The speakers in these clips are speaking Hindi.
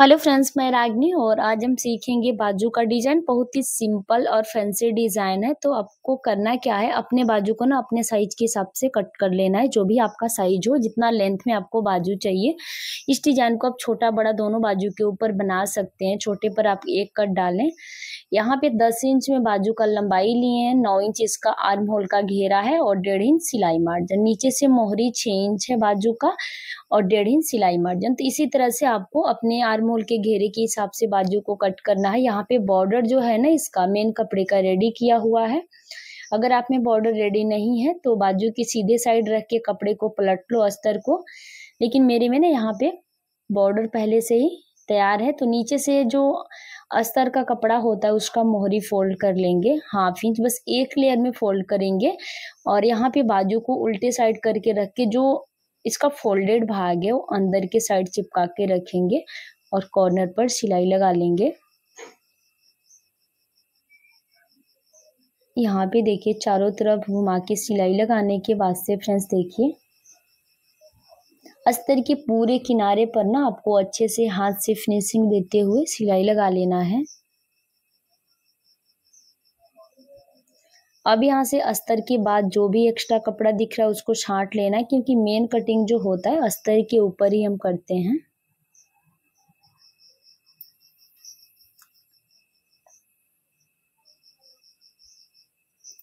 हेलो फ्रेंड्स मैं रागनी और आज हम सीखेंगे बाजू का डिज़ाइन बहुत ही सिंपल और फैंसी डिज़ाइन है तो आपको करना क्या है अपने बाजू को ना अपने साइज के हिसाब से कट कर लेना है जो भी आपका साइज हो जितना लेंथ में आपको बाजू चाहिए इस डिज़ाइन को आप छोटा बड़ा दोनों बाजू के ऊपर बना सकते हैं छोटे पर आप एक कट डालें यहाँ पे दस इंच में बाजू का लंबाई लिए हैं नौ इंच इसका आर्म होल का घेरा है और डेढ़ इंच सिलाई मार्जन नीचे से मोहरी छः इंच है बाजू का और डेढ़ इंच सिलाई मार्जन तो इसी तरह से आपको अपने आर्म मोल के घेरे के हिसाब से बाजू को कट करना है यहाँ पे बॉर्डर जो है ना इसका मेन कपड़े का रेडी किया हुआ है अगर आप में बॉर्डर रेडी नहीं है तो बाजू की सीधे साइड रख के कपड़े को पलट लो अस्तर को लेकिन मेरे में ना यहाँ पे बॉर्डर पहले से ही तैयार है तो नीचे से जो अस्तर का कपड़ा होता है उसका मोहरी फोल्ड कर लेंगे हाफ इंच बस एक लेयर में फोल्ड करेंगे और यहाँ पे बाजू को उल्टे साइड करके रख के जो इसका फोल्डेड भाग है वो अंदर के साइड चिपका के रखेंगे और कॉर्नर पर सिलाई लगा लेंगे यहाँ पे देखिए चारों तरफ घुमा के सिलाई लगाने के बाद से फ्रेंड्स देखिए अस्तर के पूरे किनारे पर ना आपको अच्छे से हाथ से फिनिशिंग देते हुए सिलाई लगा लेना है अब यहाँ से अस्तर के बाद जो भी एक्स्ट्रा कपड़ा दिख रहा है उसको छाट लेना है क्योंकि मेन कटिंग जो होता है अस्तर के ऊपर ही हम करते हैं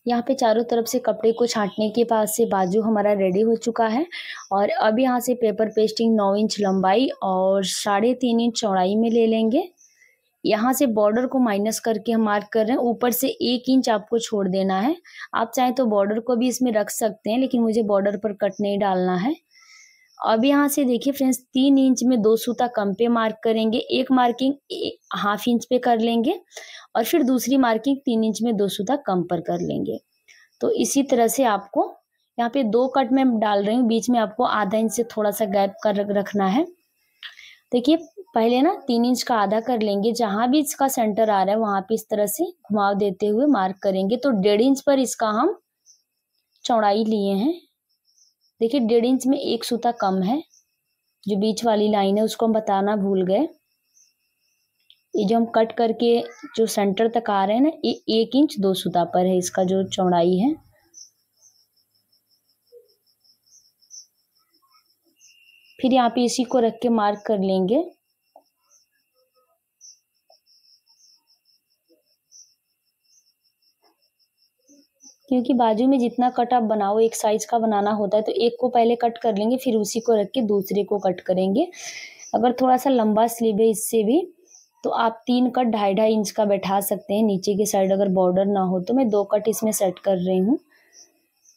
यहाँ पे चारों तरफ से कपड़े को छांटने के बाद से बाजू हमारा रेडी हो चुका है और अब यहाँ से पेपर पेस्टिंग नौ इंच लंबाई और साढ़े तीन इंच चौड़ाई में ले लेंगे यहाँ से बॉर्डर को माइनस करके हम मार्क कर रहे हैं ऊपर से एक इंच आपको छोड़ देना है आप चाहें तो बॉर्डर को भी इसमें रख सकते हैं लेकिन मुझे बॉर्डर पर कट नहीं डालना है अब यहाँ से देखिए फ्रेंड्स तीन इंच में दो सूता कम पे मार्क करेंगे एक मार्किंग हाफ इंच पे कर लेंगे और फिर दूसरी मार्किंग तीन इंच में दो सूता कम पर कर लेंगे तो इसी तरह से आपको यहाँ पे दो कट में डाल रही हूँ बीच में आपको आधा इंच से थोड़ा सा गैप कर रखना है देखिए पहले ना तीन इंच का आधा कर लेंगे जहाँ भी इसका सेंटर आ रहा है वहाँ पे इस तरह से घुमाव देते हुए मार्क करेंगे तो डेढ़ इंच पर इसका हम चौड़ाई लिए हैं देखिए डेढ़ इंच में एक सूता कम है जो बीच वाली लाइन है उसको हम बताना भूल गए ये जो हम कट करके जो सेंटर तक आ रहे हैं ना ये एक इंच दो सूता पर है इसका जो चौड़ाई है फिर यहाँ पे इसी को रख के मार्क कर लेंगे क्योंकि बाजू में जितना कट आप बनाओ एक साइज का बनाना होता है तो एक को पहले कट कर लेंगे फिर उसी को रख के दूसरे को कट करेंगे अगर थोड़ा सा लंबा स्लीव है इससे भी तो आप तीन कट ढाई ढाई इंच का बैठा सकते हैं नीचे की साइड अगर बॉर्डर ना हो तो मैं दो कट इसमें सेट कर रही हूँ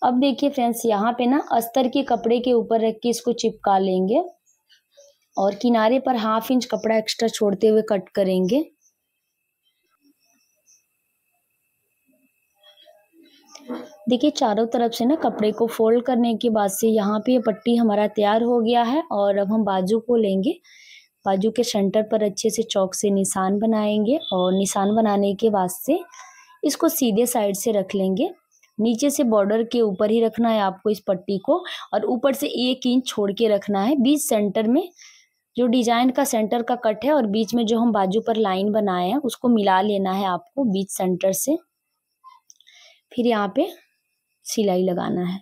अब देखिए फ्रेंड्स यहाँ पे ना अस्तर के कपड़े के ऊपर रख के इसको चिपका लेंगे और किनारे पर हाफ इंच कपड़ा एक्स्ट्रा छोड़ते हुए कट करेंगे देखिए चारों तरफ से ना कपड़े को फोल्ड करने के बाद से यहाँ पे ये पट्टी हमारा तैयार हो गया है और अब हम बाजू को लेंगे बाजू के सेंटर पर अच्छे से चौक से निशान बनाएंगे और निशान बनाने के बाद से इसको सीधे साइड से रख लेंगे नीचे से बॉर्डर के ऊपर ही रखना है आपको इस पट्टी को और ऊपर से एक इंच छोड़ के रखना है बीच सेंटर में जो डिजाइन का सेंटर का कट है और बीच में जो हम बाजू पर लाइन बनाए हैं उसको मिला लेना है आपको बीच सेंटर से फिर यहाँ पे सिलाई लगाना है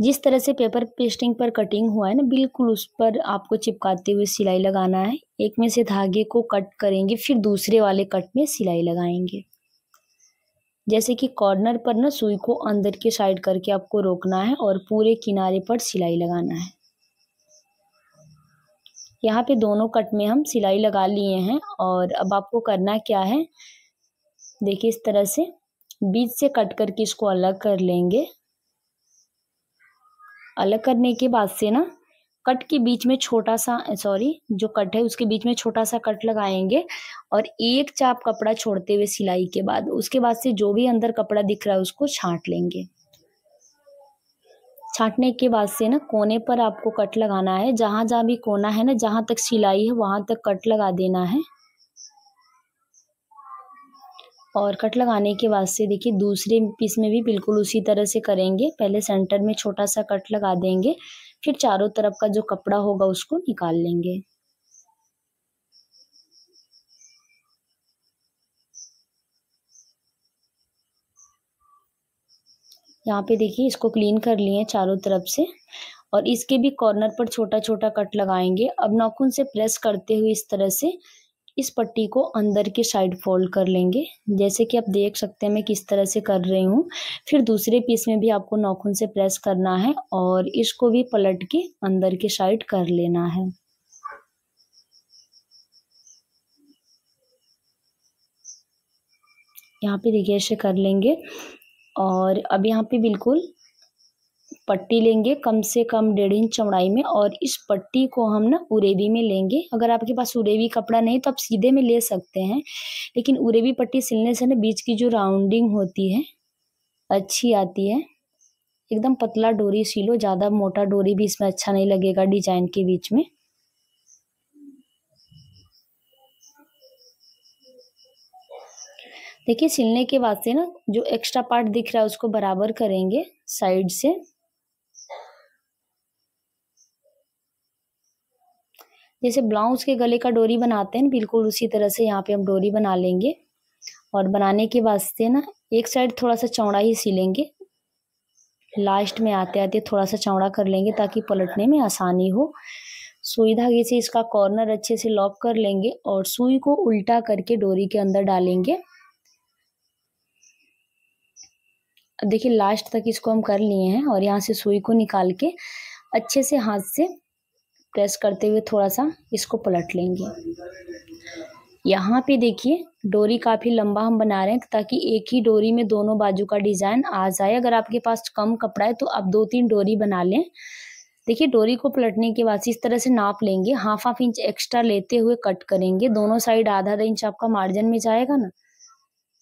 जिस तरह से पेपर पेस्टिंग पर कटिंग हुआ है ना बिल्कुल उस पर आपको चिपकाते हुए सिलाई लगाना है एक में से धागे को कट करेंगे फिर दूसरे वाले कट में सिलाई लगाएंगे जैसे कि कॉर्नर पर ना सुई को अंदर के साइड करके आपको रोकना है और पूरे किनारे पर सिलाई लगाना है यहाँ पे दोनों कट में हम सिलाई लगा लिए हैं और अब आपको करना क्या है देखिए इस तरह से बीच से कट करके इसको अलग कर लेंगे अलग करने के बाद से ना कट के बीच में छोटा सा सॉरी जो कट है उसके बीच में छोटा सा कट लगाएंगे और एक चाप कपड़ा छोड़ते हुए सिलाई के बाद उसके बाद से जो भी अंदर कपड़ा दिख रहा है उसको छांट लेंगे छाटने के बाद से ना कोने पर आपको कट लगाना है जहाँ जहाँ भी कोना है ना जहाँ तक सिलाई है वहाँ तक कट लगा देना है और कट लगाने के बाद से देखिए दूसरे पीस में भी बिल्कुल उसी तरह से करेंगे पहले सेंटर में छोटा सा कट लगा देंगे फिर चारों तरफ का जो कपड़ा होगा उसको निकाल लेंगे यहाँ पे देखिए इसको क्लीन कर लिए हैं चारों तरफ से और इसके भी कॉर्नर पर छोटा छोटा कट लगाएंगे अब नाखून से प्रेस करते हुए इस तरह से इस पट्टी को अंदर की साइड फोल्ड कर लेंगे जैसे कि आप देख सकते हैं मैं किस तरह से कर रही हूँ फिर दूसरे पीस में भी आपको नाखून से प्रेस करना है और इसको भी पलट के अंदर के साइड कर लेना है यहाँ पे देखिए ऐसे कर लेंगे और अब यहाँ पे बिल्कुल पट्टी लेंगे कम से कम डेढ़ इंच चौड़ाई में और इस पट्टी को हम ना उरेवी में लेंगे अगर आपके पास उरेवी कपड़ा नहीं तो आप सीधे में ले सकते हैं लेकिन उरेवी पट्टी सिलने से ना बीच की जो राउंडिंग होती है अच्छी आती है एकदम पतला डोरी सिलो ज़्यादा मोटा डोरी भी इसमें अच्छा नहीं लगेगा डिजाइन के बीच में देखिए सिलने के बाद से ना जो एक्स्ट्रा पार्ट दिख रहा है उसको बराबर करेंगे साइड से जैसे ब्लाउज के गले का डोरी बनाते हैं बिल्कुल उसी तरह से यहाँ पे हम डोरी बना लेंगे और बनाने के वास्ते ना एक साइड थोड़ा सा चौड़ा ही सिलेंगे लास्ट में आते आते थोड़ा सा चौड़ा कर लेंगे ताकि पलटने में आसानी हो सुई धागे से इसका कॉर्नर अच्छे से लॉक कर लेंगे और सुई को उल्टा करके डोरी के अंदर डालेंगे देखिए लास्ट तक इसको हम कर लिए हैं और यहाँ से सुई को निकाल के अच्छे से हाथ से प्रेस करते हुए थोड़ा सा इसको पलट लेंगे यहाँ पे देखिए डोरी काफ़ी लंबा हम बना रहे हैं ताकि एक ही डोरी में दोनों बाजू का डिज़ाइन आ जाए अगर आपके पास कम कपड़ा है तो आप दो तीन डोरी बना लें देखिए डोरी को पलटने के बाद इस तरह से नाप लेंगे हाफ हाफ इंच एक्स्ट्रा लेते हुए कट करेंगे दोनों साइड आधा आधा इंच आपका मार्जिन में जाएगा ना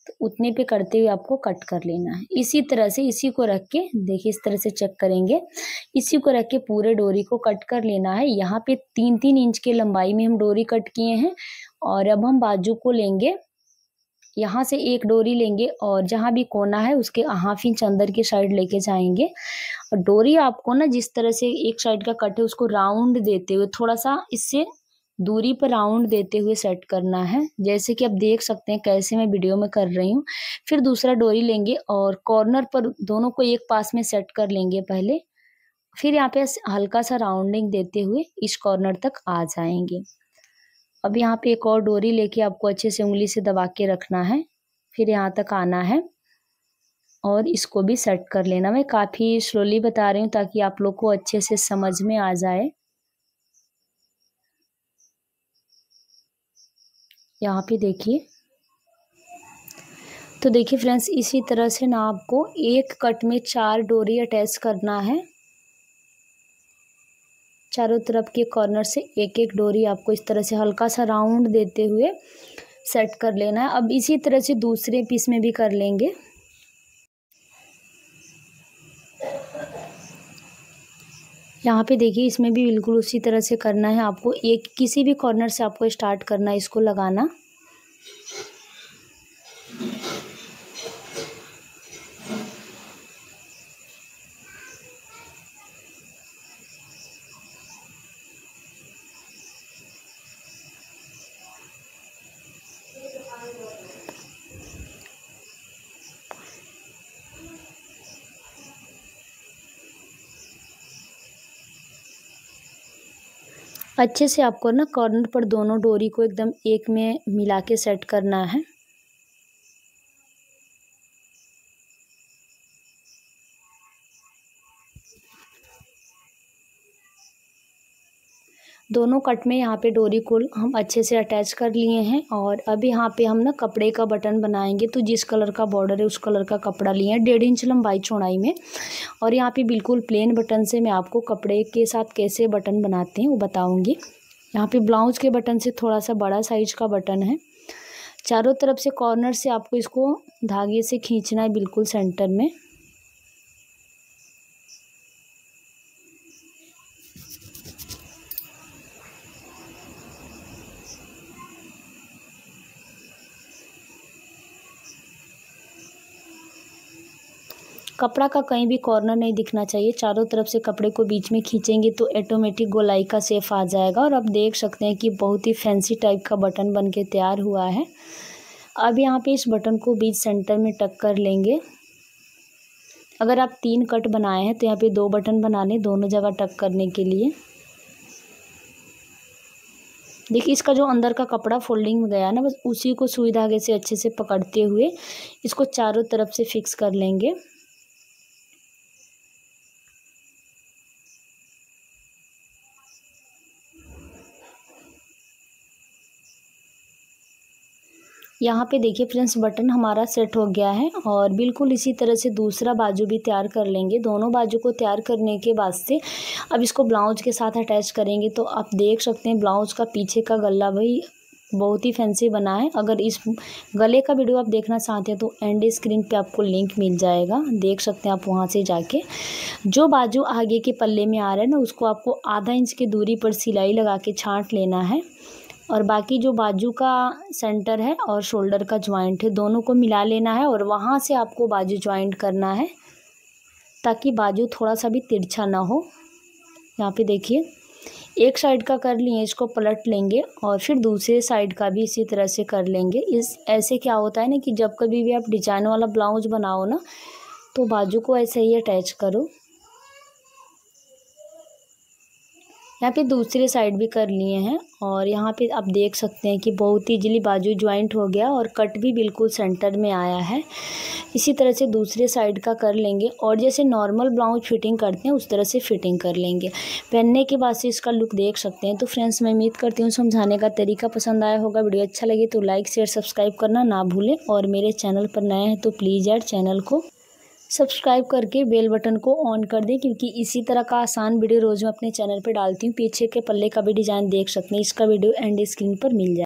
तो उतने पे करते हुए आपको कट कर लेना है इसी तरह से इसी को रख के देखिए इस तरह से चेक करेंगे इसी को रख के पूरे डोरी को कट कर लेना है यहाँ पे तीन तीन इंच के लंबाई में हम डोरी कट किए हैं और अब हम बाजू को लेंगे यहाँ से एक डोरी लेंगे और जहाँ भी कोना है उसके हाफ इंच अंदर की साइड लेके जाएंगे और डोरी आपको ना जिस तरह से एक साइड का कट है उसको राउंड देते हुए थोड़ा सा इससे दूरी पर राउंड देते हुए सेट करना है जैसे कि आप देख सकते हैं कैसे मैं वीडियो में कर रही हूँ फिर दूसरा डोरी लेंगे और कॉर्नर पर दोनों को एक पास में सेट कर लेंगे पहले फिर यहाँ पे हल्का सा राउंडिंग देते हुए इस कॉर्नर तक आ जाएंगे अब यहाँ पे एक और डोरी लेके आपको अच्छे से उंगली से दबा के रखना है फिर यहाँ तक आना है और इसको भी सेट कर लेना मैं काफ़ी स्लोली बता रही हूँ ताकि आप लोग को अच्छे से समझ में आ जाए यहाँ पे देखिए तो देखिए फ्रेंड्स इसी तरह से ना आपको एक कट में चार डोरी अटैच करना है चारों तरफ के कॉर्नर से एक एक डोरी आपको इस तरह से हल्का सा राउंड देते हुए सेट कर लेना है अब इसी तरह से दूसरे पीस में भी कर लेंगे यहाँ पे देखिए इसमें भी बिल्कुल उसी तरह से करना है आपको एक किसी भी कॉर्नर से आपको स्टार्ट करना है इसको लगाना अच्छे से आपको ना कॉर्नर पर दोनों डोरी को एकदम एक में मिला के सेट करना है दोनों कट में यहाँ पे डोरी को हम अच्छे से अटैच कर लिए हैं और अब यहाँ पे हम ना कपड़े का बटन बनाएंगे तो जिस कलर का बॉर्डर है उस कलर का कपड़ा लिए हैं डेढ़ इंच लंबाई चौड़ाई में और यहाँ पे बिल्कुल प्लेन बटन से मैं आपको कपड़े के साथ कैसे बटन बनाते हैं वो बताऊँगी यहाँ पर ब्लाउज के बटन से थोड़ा सा बड़ा साइज का बटन है चारों तरफ से कॉर्नर से आपको इसको धागे से खींचना है बिल्कुल सेंटर में कपड़ा का कहीं भी कॉर्नर नहीं दिखना चाहिए चारों तरफ से कपड़े को बीच में खींचेंगे तो ऑटोमेटिक गोलाई का सेफ आ जाएगा और आप देख सकते हैं कि बहुत ही फैंसी टाइप का बटन बन के तैयार हुआ है अब यहाँ पे इस बटन को बीच सेंटर में टक कर लेंगे अगर आप तीन कट बनाए हैं तो यहाँ पे दो बटन बना लें दोनों जगह टक करने के लिए देखिए इसका जो अंदर का कपड़ा फोल्डिंग में गया ना बस उसी को सुई धागे से अच्छे से पकड़ते हुए इसको चारों तरफ से फिक्स कर लेंगे यहाँ पे देखिए फ्रेंड्स बटन हमारा सेट हो गया है और बिल्कुल इसी तरह से दूसरा बाजू भी तैयार कर लेंगे दोनों बाजू को तैयार करने के बाद से अब इसको ब्लाउज के साथ अटैच करेंगे तो आप देख सकते हैं ब्लाउज का पीछे का गला भाई बहुत ही फैंसी बना है अगर इस गले का वीडियो आप देखना चाहते हैं तो एंड स्क्रीन पे आपको लिंक मिल जाएगा देख सकते हैं आप वहाँ से जाके जो बाजू आगे के पल्ले में आ रहा है ना उसको आपको आधा इंच की दूरी पर सिलाई लगा के छांट लेना है और बाकी जो बाजू का सेंटर है और शोल्डर का ज्वाइंट है दोनों को मिला लेना है और वहाँ से आपको बाजू ज्वाइंट करना है ताकि बाजू थोड़ा सा भी तिरछा ना हो यहाँ पे देखिए एक साइड का कर लिए इसको पलट लेंगे और फिर दूसरे साइड का भी इसी तरह से कर लेंगे इस ऐसे क्या होता है ना कि जब कभी भी आप डिजाइन वाला ब्लाउज बनाओ ना तो बाजू को ऐसे ही अटैच करो यहाँ पे दूसरे साइड भी कर लिए हैं और यहाँ पे आप देख सकते हैं कि बहुत ही ईजिली बाजू ज्वाइंट हो गया और कट भी बिल्कुल सेंटर में आया है इसी तरह से दूसरे साइड का कर लेंगे और जैसे नॉर्मल ब्लाउज फिटिंग करते हैं उस तरह से फिटिंग कर लेंगे पहनने के बाद से इसका लुक देख सकते हैं तो फ्रेंड्स मैं उम्मीद करती हूँ समझाने का तरीका पसंद आया होगा वीडियो अच्छा लगे तो लाइक शेयर सब्सक्राइब करना ना भूलें और मेरे चैनल पर नए हैं तो प्लीज़ यार चैनल को सब्सक्राइब करके बेल बटन को ऑन कर दें क्योंकि इसी तरह का आसान वीडियो रोज़ मैं अपने चैनल पर डालती हूँ पीछे के पल्ले का भी डिज़ाइन देख सकते हैं इसका वीडियो एंड स्क्रीन पर मिल जाए